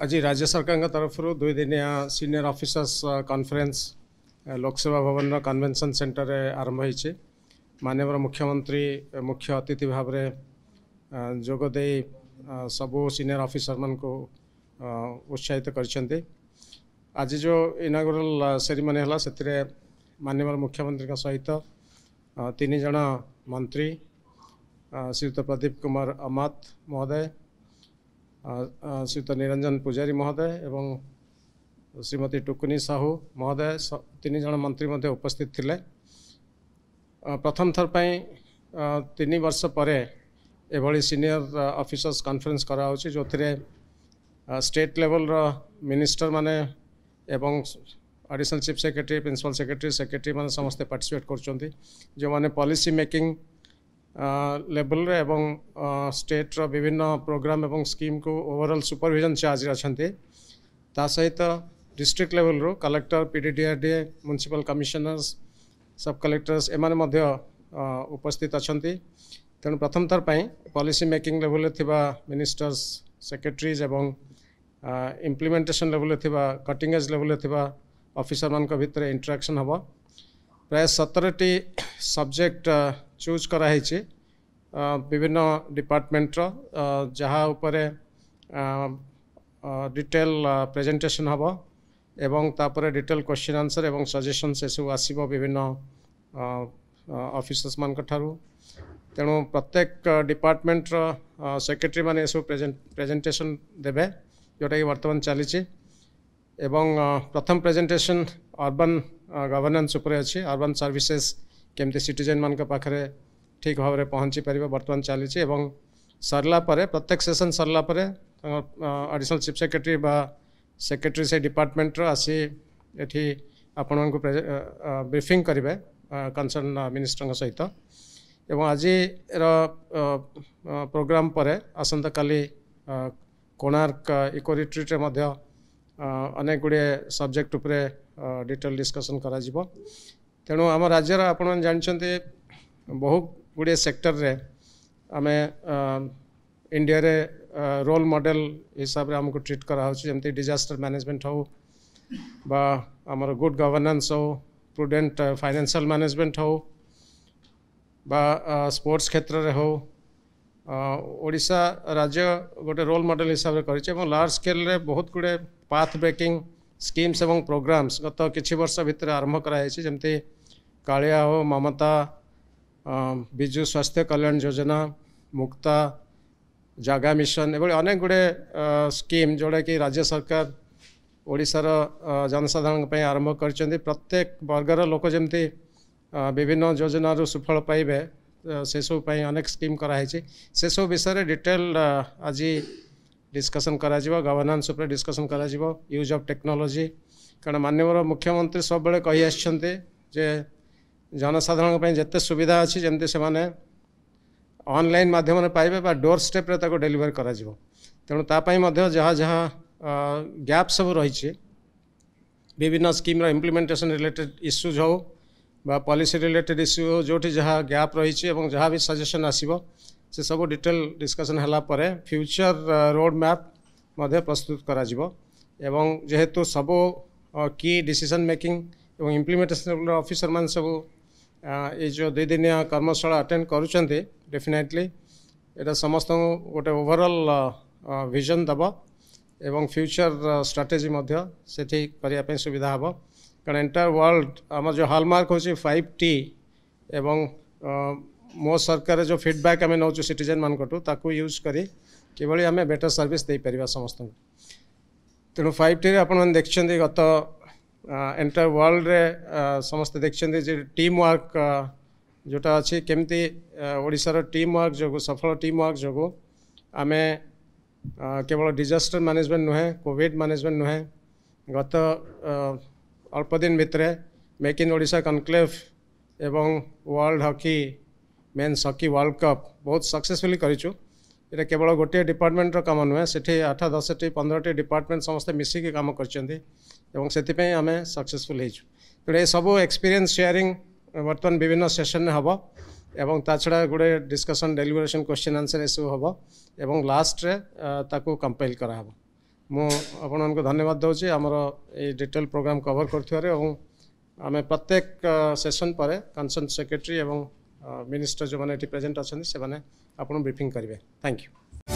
आज राज्य सरकार तरफ दुईदिनिया senior officers conference Lok Sabha Bhawan convention centre आरंभ हो मानवर मुख्यमंत्री मुख्य अतिथि भाव जोगद सब सीनियर अफिसर मान उत्साहित कर आज जो इनागुरल सेरिमनी है से मानवर मुख्यमंत्री सहित तीन जन मंत्री श्री प्रदीप कुमार अमात महोदय श्रीयुत निरंजन पूजारी महोदय एवं श्रीमती टुकुनी साहू महोदय तीन जन मंत्री मध्य उपस्थित थिले प्रथम थर पई तीन वर्ष परे एभଳି ସିନିୟର ଅଫିସର୍ସ କନଫରେନ୍ସ କରାହେଉଛି ଯେଉଁଥିରେ ଷ୍ଟେଟ୍ ଲେଭଲର ମିନିଷ୍ଟରମାନେ ଏବଂ additional chief secretary principal secretary ସେକ୍ରେଟାରୀମାନେ ସମସ୍ତେ ପାର୍ଟିସିପେଟ୍ କରୁଛନ୍ତି ଯେଉଁମାନେ ପଲିସି ମେକିଂ ଲେବଲ୍ରେ ଏବଂ ଷ୍ଟେଟ୍ର ବିଭିନ୍ନ ପ୍ରୋଗ୍ରାମ୍ ଏବଂ ସ୍କିମ୍କୁ ଓଭରଅଲ୍ ସୁପରଭିଜନ୍ ସେ ଆଜି ଅଛନ୍ତି ତା ସହିତ ଡିଷ୍ଟ୍ରିକ୍ଟ ଲେଭେଲ୍ରୁ collector P D D R D A municipal commissioners sub collectors ଏମାନେ ମଧ୍ୟ ଉପସ୍ଥିତ ଅଛନ୍ତି ତେଣୁ ପ୍ରଥମ ଥର ପାଇଁ ପଲିସି ମେକିଂ ଲେଭେଲ୍ରେ ଥିବା ମିନିଷ୍ଟର୍ସ ସେକ୍ରେଟାରିଜ୍ ଏବଂ ଇମ୍ପ୍ଲିମେଣ୍ଟେସନ୍ ଲେଭେଲ୍ରେ ଥିବା କଟିଂ ଏଜ୍ ଲେଭେଲ୍ରେ ଥିବା ଅଫିସରମାନଙ୍କ ଭିତରେ ଇଣ୍ଟରାକ୍ସନ୍ ହେବ ପ୍ରାୟ ସତରଟି ସବଜେକ୍ଟ ଚୁଜ୍ କରାହେଇଛି ବିଭିନ୍ନ ଡିପାର୍ଟମେଣ୍ଟର ଯାହା ଉପରେ ଡିଟେଲ୍ ପ୍ରେଜେଣ୍ଟେସନ୍ ହେବ ଏବଂ ତାପରେ ଡିଟେଲ୍ କ୍ୱେଶ୍ଚିନ୍ ଆନ୍ସର୍ ଏବଂ ସଜେସନ୍ସ ଏସବୁ ଆସିବ ବିଭିନ୍ନ ଅଫିସର୍ସମାନଙ୍କ ଠାରୁ ତେଣୁ ପ୍ରତ୍ୟେକ ଡିପାର୍ଟମେଣ୍ଟର ସେକ୍ରେଟାରୀମାନେ ଏସବୁ ପ୍ରେଜେଣ୍ଟେସନ୍ ଦେବେ ଯେଉଁଟାକି ବର୍ତ୍ତମାନ ଚାଲିଛି ଏବଂ ପ୍ରଥମ ପ୍ରେଜେଣ୍ଟେସନ୍ ଅର୍ବାନ୍ ଗଭର୍ନାନ୍ସ ଉପରେ ଅଛି ଅର୍ବାନ୍ ସର୍ଭିସେସ୍ କେମିତି ସିଟିଜେନ୍ମାନଙ୍କ ପାଖରେ ଠିକ୍ ଭାବରେ ପହଞ୍ଚି ପାରିବ ବର୍ତ୍ତମାନ ଚାଲିଛି ଏବଂ ସରିଲା ପରେ ପ୍ରତ୍ୟେକ ସେସନ୍ ସରିଲା ପରେ ତାଙ୍କ ଆଡ଼ିସନାଲ୍ ଚିଫ୍ ସେକ୍ରେଟାରୀ ବା ସେକ୍ରେଟାରୀ ସେ ଡିପାର୍ଟମେଣ୍ଟର ଆସି ଏଠି ଆପଣମାନଙ୍କୁ ବ୍ରିଫିଂ କରିବେ କନସର୍ନ ମିନିଷ୍ଟରଙ୍କ ସହିତ ଏବଂ ଆଜିର ପ୍ରୋଗ୍ରାମ୍ ପରେ ଆସନ୍ତାକାଲି କୋଣାର୍କ ଇକୋ ରିଟ୍ରିଟ୍ରେ ମଧ୍ୟ ଅନେକ ଗୁଡ଼ିଏ ସବଜେକ୍ଟ ଉପରେ ଡିଟେଲ୍ ଡିସ୍କସନ୍ କରାଯିବ ᱛᱮᱱᱚ আমᱟ ᱨᱟᱡ്യ ᱨᱮ ᱟᱯᱱᱟ ᱡᱟᱱᱤ ᱪᱷᱟᱱᱛᱮ ᱵᱚᱦᱩ ᱜᱩᱰᱮ ᱥᱮᱠᱴᱚᱨ ᱨᱮ ᱟᱢᱮ ᱤᱱᱰᱤᱭᱟ ᱨᱮ ᱨᱚᱞ ᱢᱚᱰᱮᱞ ᱤᱥᱟᱵᱨᱮ ᱟᱢᱠᱚ ᱴᱨᱤᱴ ᱠᱟᱨᱟᱣ ᱦᱩᱭᱩᱜ ᱡᱮᱢᱛᱮ ᱰᱤᱡᱟᱥᱴᱟᱨ ᱢᱮᱱᱮᱡᱢᱮᱱᱴ ᱦᱚᱸ ᱵᱟ ᱟᱢᱟᱨᱚ ᱜᱩᱰ ᱜᱚᱵᱚᱨᱱᱟᱱᱥ ᱚ ᱯᱨᱩᱰᱮᱱᱴ ᱯᱟᱭᱱᱮᱱᱥᱤᱭᱟᱞ ᱢᱮᱱᱮᱡᱢᱮᱱᱴ ᱦᱚᱸ ᱵᱟ ᱥᱯᱚᱨᱴᱥ ᱠᱷᱮᱛᱨ ᱨᱮ ᱦᱚᱸ ᱚᱰᱤᱥᱟ ᱨᱟᱡᱭ ᱜᱚᱴᱮ ᱨᱚᱞ ᱢᱚᱰᱮ કાલે આહો મમતા બીજું સ્વાસ્થ્ય કલ્યાણ યોજના મુક્તા ઝગા મિશન એવળે અનેક ગડે સ્કીમ જોડે કે રાજ્ય સરકાર ઓડિશા રા જનસંધન પર આરંભ કર છે પ્રત્યેક બર્ગર લોક જેમતી વિવિધ યોજના સુફળ પઈવે શેસો પર અનેક સ્કીમ કરાય છે શેસો વિશે ડિટેલ આજ ડિસ્કશન કરાજીવો ગવર્નન્સ ઉપર ડિસ્કશન કરાજીવો યુઝ ઓફ ટેકનોલોજી કારણ માન્યવર મુખ્યમંત્રી સબ વેલે કહી આસ છે કે ଜନସାଧାରଣଙ୍କ ପାଇଁ ଯେତେ ସୁବିଧା ଅଛି ଯେମିତି ସେମାନେ ଅନଲାଇନ୍ ମାଧ୍ୟମରେ ପାଇବେ ବା ଡୋର୍ ଷ୍ଟେପ୍ରେ ତାକୁ ଡେଲିଭରି କରାଯିବ ତେଣୁ ତା ପାଇଁ ମଧ୍ୟ ଯାହା ଯାହା ଗ୍ୟାପ୍ ସବୁ ରହିଛି ବିଭିନ୍ନ ସ୍କିମ୍ର ଇମ୍ପ୍ଲିମେଣ୍ଟେସନ୍ ରିଲେଟେଡ଼୍ ଇସ୍ୟୁଜ୍ ହେଉ ବା ପଲିସି ରିଲେଟେଡ଼୍ ଇସ୍ୟୁ ହେଉ ଯେଉଁଠି ଯାହା ଗ୍ୟାପ୍ ରହିଛି ଏବଂ ଯାହା ବି ସଜେସନ୍ ଆସିବ ସେସବୁ ଡିଟେଲ୍ ଡିସ୍କସନ୍ ହେଲା ପରେ ଫ୍ୟୁଚର୍ ରୋଡ଼ ମ୍ୟାପ୍ ମଧ୍ୟ ପ୍ରସ୍ତୁତ କରାଯିବ ଏବଂ ଯେହେତୁ ସବୁ କି ଡିସିସନ୍ ମେକିଂ ଏବଂ ଇମ୍ପ୍ଲିମେଣ୍ଟେସନ୍ ଅଫିସରମାନେ ସବୁ ये जो दुदिनिया कर्मशाला अटेंड करुँच समस्त गोटे ओवरअल भिजन देव एवं फ्यूचर स्ट्राटेजी से सुविधा हम कारण एंटायर वर्ल्ड आम जो हलमार्क हूँ फाइव टी एवं मो सरकार जो फिडबैक आम नौ सिटीजेन मानू यूज कर किभली आम बेटर सर्विस दे पार समस्त तेणु फाइव टी आप देखते गत અ એન્ટાયર વર્લ્ડ રે સમસ્ત દેખછેં તે જે ટીમ વર્ક જોટા છે કેમતે ઓડિશાર ટીમ વર્ક જોગો સફળ ટીમ વર્ક જોગો અમે કેવળ ડિઝાસ્ટર મેનેજમેન્ટ નો હે કોવિડ મેનેજમેન્ટ નો હે ગત અલ્પ દિન મિત્ર મેકિંગ ઓડિશા કોન્ક્લેવ એવં વર્લ્ડ हॉकी મેન સકકી વર્લ્ડ કપ બોથ સક્સેસફુલી કરીછું এটা কেবল গোটিয়ে ডিপার্টমেন্টর কাম নুহে সেটি আঠ দশটি পনেরটি ডিপার্টমেন্ট সমস্ত মিশিকি কাম করছেন এবং সেপাই আমি সকসেসফুল হয়েছু তেমন এসব এক্সপিরিয়েন্স সেয়ারিং বর্তমান বিভিন্ন সেসন হব এবং তাছাড়া গোটে ডিসকসন ডেলিবরেসন কোশ্চিন আনসর এসব হব এবং লাস্টরে তাকে কম্পাইল করা হব ମୁଁ ଆପଣମାନଙ୍କୁ ଧନ୍ୟବାଦ ଦେଉଛି ଆମର ଏଇ ଡିଟେଲ୍ ପ୍ରୋଗ୍ରାମ୍ କଭର୍ କରୁଥିବାରୁ ଏବଂ ଆମେ ପ୍ରତ୍ୟେକ ସେସନ୍ ପରେ କନସର୍ଣ୍ଟ ସେକ୍ରେଟାରୀ ଏବଂ ମିନିଷ୍ଟର ଯେଉଁମାନେ ଏଠି ପ୍ରେଜେଣ୍ଟ ଅଛନ୍ତି ସେମାନେ ଆପଣ ବ୍ରିଫିଂ କରିବେ ଥ୍ୟାଙ୍କ ୟୁ